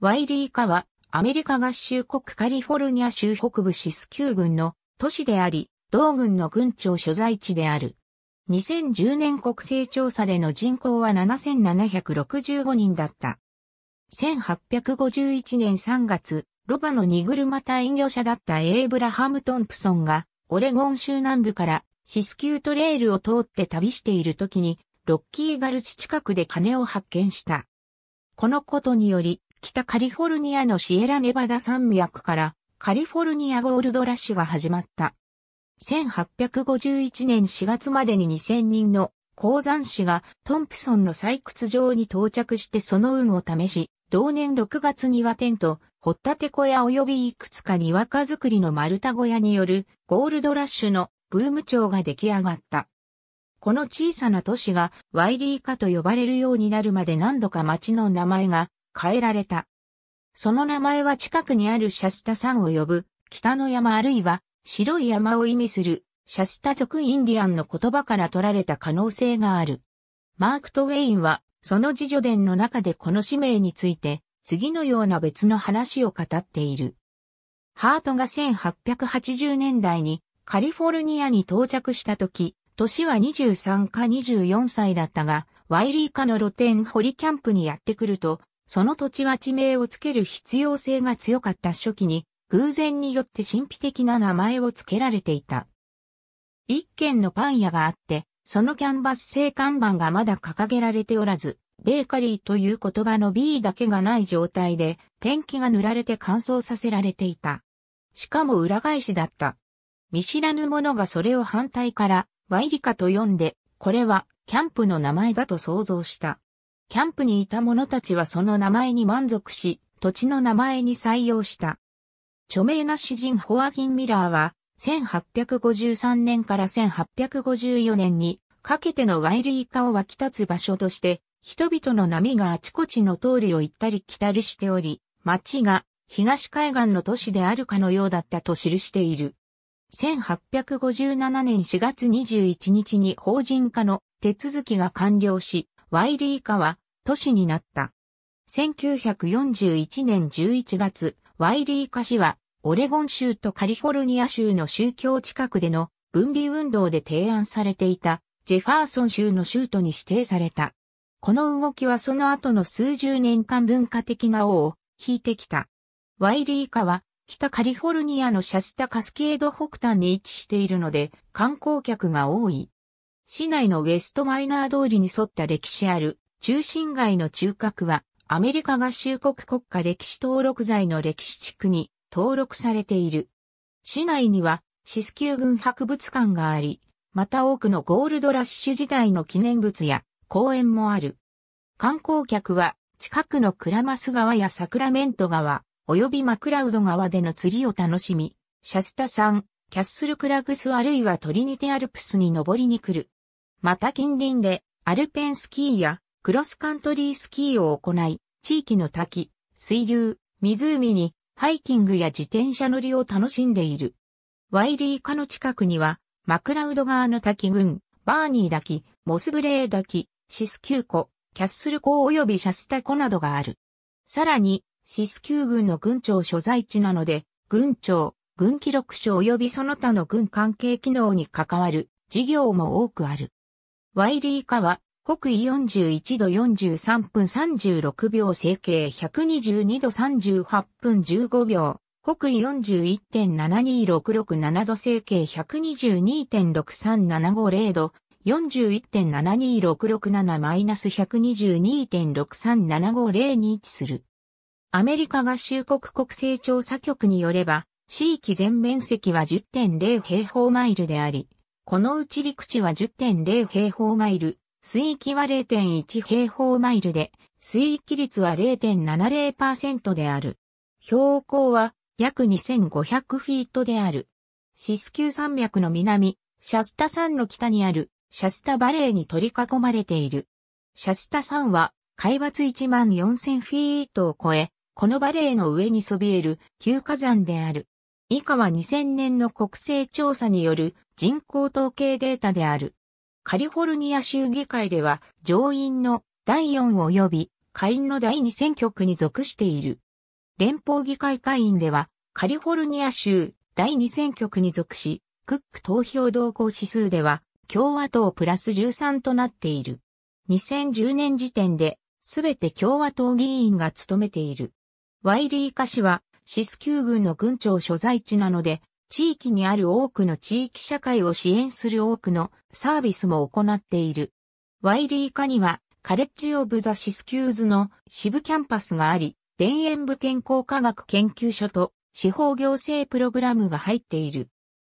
ワイリーカは、アメリカ合衆国カリフォルニア州北部シスキュー軍の都市であり、同軍の軍庁所在地である。2010年国勢調査での人口は7765人だった。1851年3月、ロバの荷車隊業者だったエイブラハム・トンプソンが、オレゴン州南部からシスキュートレールを通って旅している時に、ロッキーガルチ近くで金を発見した。このことにより、北カリフォルニアのシエラネバダ山脈からカリフォルニアゴールドラッシュが始まった。1851年4月までに2000人の鉱山士がトンプソンの採掘場に到着してその運を試し、同年6月にはテント、掘ったて小屋及びいくつかにわか作りの丸太小屋によるゴールドラッシュのブーム町が出来上がった。この小さな都市がワイリーカと呼ばれるようになるまで何度か町の名前が変えられた。その名前は近くにあるシャスタ山を呼ぶ、北の山あるいは白い山を意味する、シャスタ族インディアンの言葉から取られた可能性がある。マーク・トウェインは、その自助伝の中でこの使命について、次のような別の話を語っている。ハートが1880年代にカリフォルニアに到着した時、年は23か24歳だったが、ワイリーカの露天掘りキャンプにやってくると、その土地は地名をつける必要性が強かった初期に、偶然によって神秘的な名前を付けられていた。一軒のパン屋があって、そのキャンバス製看板がまだ掲げられておらず、ベーカリーという言葉の B だけがない状態で、ペンキが塗られて乾燥させられていた。しかも裏返しだった。見知らぬ者がそれを反対から、ワイリカと呼んで、これは、キャンプの名前だと想像した。キャンプにいた者たちはその名前に満足し、土地の名前に採用した。著名な詩人ホアキン・ミラーは、1853年から1854年にかけてのワイリー化を湧き立つ場所として、人々の波があちこちの通りを行ったり来たりしており、町が東海岸の都市であるかのようだったと記している。1857年4月21日に法人化の手続きが完了し、ワイリー化は都市になった。1941年11月、ワイリー化市は、オレゴン州とカリフォルニア州の宗教近くでの分離運動で提案されていたジェファーソン州の州都に指定された。この動きはその後の数十年間文化的な王を引いてきた。ワイリー化は北カリフォルニアのシャスタカスケード北端に位置しているので観光客が多い。市内のウェストマイナー通りに沿った歴史ある中心街の中核はアメリカ合衆国国家歴史登録財の歴史地区に登録されている。市内にはシスキュー軍博物館があり、また多くのゴールドラッシュ時代の記念物や公園もある。観光客は近くのクラマス川やサクラメント川、及びマクラウド川での釣りを楽しみ、シャスタ山、キャッスルクラグスあるいはトリニテアルプスに登りに来る。また近隣でアルペンスキーやクロスカントリースキーを行い、地域の滝、水流、湖にハイキングや自転車乗りを楽しんでいる。ワイリーカの近くには、マクラウド川の滝群、バーニー滝、モスブレー滝、シスキュー湖、キャッスル湖及びシャスタ湖などがある。さらに、シスキュー軍の軍庁所在地なので、軍庁、軍記録書及びその他の軍関係機能に関わる事業も多くある。ワイリー化は、北緯41度43分36秒整形122度38分15秒。北緯41.72667度整形122.63750度、41.72667-122.63750に位置する。アメリカ合衆国国勢調査局によれば、地域全面積は10.0平方マイルであり、このうち陸地は10.0平方マイル、水域は0.1平方マイルで、水域率は0.70%である。標高は約2500フィートである。シスキュー山脈の南、シャスタ山の北にある、シャスタバレーに取り囲まれている。シャスタ山は、海抜1万4000フィートを超え、このバレーの上にそびえる、旧火山である。以下は2000年の国勢調査による人口統計データである。カリフォルニア州議会では上院の第4及び下院の第2選挙区に属している。連邦議会会員ではカリフォルニア州第2選挙区に属し、クック投票動向指数では共和党プラス13となっている。2010年時点で、すべて共和党議員が務めている。ワイリーカ氏は、シス級軍の軍庁所在地なので、地域にある多くの地域社会を支援する多くのサービスも行っている。ワイリー化には、カレッジ・オブ・ザ・シスキューズの支部キャンパスがあり、田園部健康科学研究所と司法行政プログラムが入っている。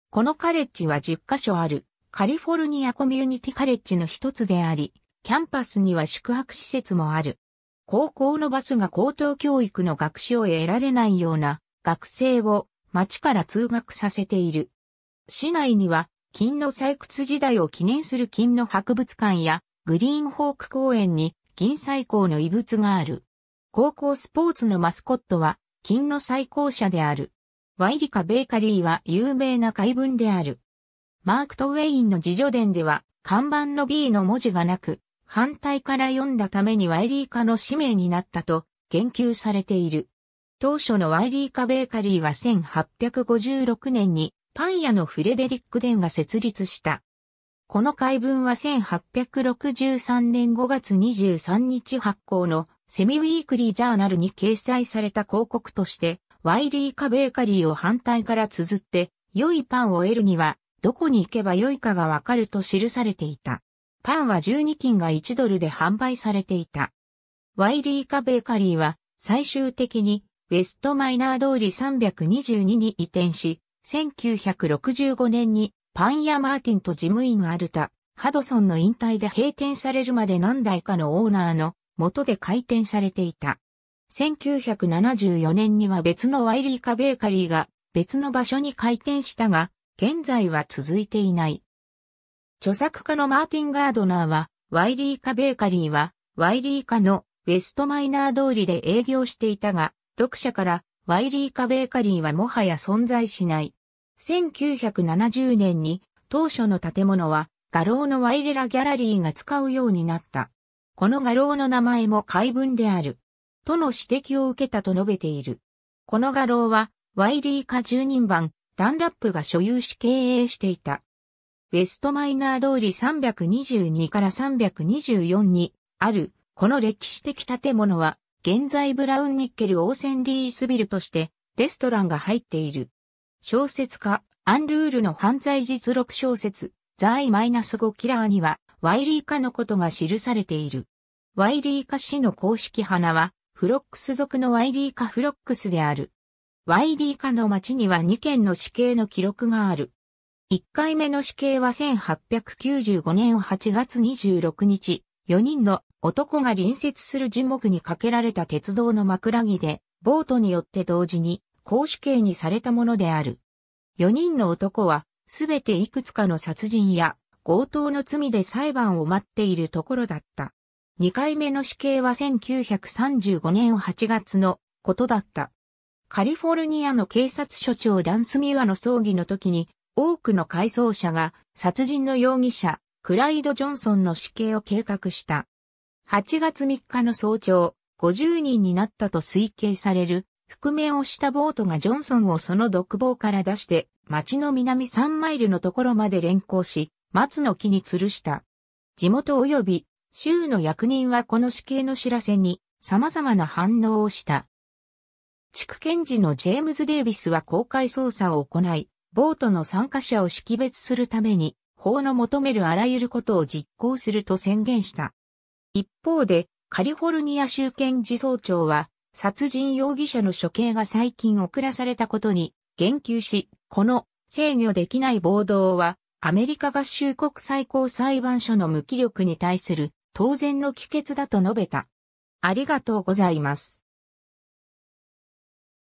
このカレッジは10カ所あるカリフォルニアコミュニティカレッジの一つであり、キャンパスには宿泊施設もある。高校のバスが高等教育の学習を得られないような学生を町から通学させている。市内には金の採掘時代を記念する金の博物館やグリーンホーク公園に銀最高の遺物がある。高校スポーツのマスコットは金の最高者である。ワイリカ・ベーカリーは有名な怪文である。マーク・トウェインの自助伝では看板の B の文字がなく、反対から読んだためにワイリー化の使命になったと言及されている。当初のワイリー化ベーカリーは1856年にパン屋のフレデリック・デンが設立した。この解文は1863年5月23日発行のセミウィークリージャーナルに掲載された広告として、ワイリー化ベーカリーを反対から綴って、良いパンを得るには、どこに行けば良いかがわかると記されていた。パンは12金が1ドルで販売されていた。ワイリーカベーカリーは最終的にウェストマイナー通り322に移転し、1965年にパン屋マーティンと事務員アルタ、ハドソンの引退で閉店されるまで何代かのオーナーの元で開店されていた。1974年には別のワイリーカベーカリーが別の場所に開店したが、現在は続いていない。著作家のマーティン・ガードナーは、ワイリーカ・ベーカリーは、ワイリーカのウェストマイナー通りで営業していたが、読者からワイリーカ・ベーカリーはもはや存在しない。1970年に当初の建物は画廊のワイレラギャラリーが使うようになった。この画廊の名前も解文である。との指摘を受けたと述べている。この画廊はワイリーカ10人番ダンラップが所有し経営していた。ウェストマイナー通り322から324にある、この歴史的建物は、現在ブラウンニッケルオーセンリースビルとして、レストランが入っている。小説家、アンルールの犯罪実録小説、ザイ・マイナス5キラーには、ワイリー家のことが記されている。ワイリー家氏の公式花は、フロックス族のワイリー家フロックスである。ワイリー家の町には2件の死刑の記録がある。1回目の死刑は1895年8月26日、4人の男が隣接する樹木にかけられた鉄道の枕木で、ボートによって同時に公主刑にされたものである。4人の男は、すべていくつかの殺人や強盗の罪で裁判を待っているところだった。2回目の死刑は1935年8月のことだった。カリフォルニアの警察署長ダンスミュアの葬儀の時に多くの回想者が殺人の容疑者、クライド・ジョンソンの死刑を計画した。8月3日の早朝、50人になったと推計される、覆面をしたボートがジョンソンをその独房から出して、町の南3マイルのところまで連行し、松の木に吊るした。地元及び州の役人はこの死刑の知らせに様々な反応をした。地区検事のジェームズ・デイビスは公開捜査を行い、ボートの参加者を識別するために、法の求めるあらゆることを実行すると宣言した。一方で、カリフォルニア州検事総長は、殺人容疑者の処刑が最近遅らされたことに言及し、この制御できない暴動は、アメリカ合衆国最高裁判所の無気力に対する当然の帰結だと述べた。ありがとうございます。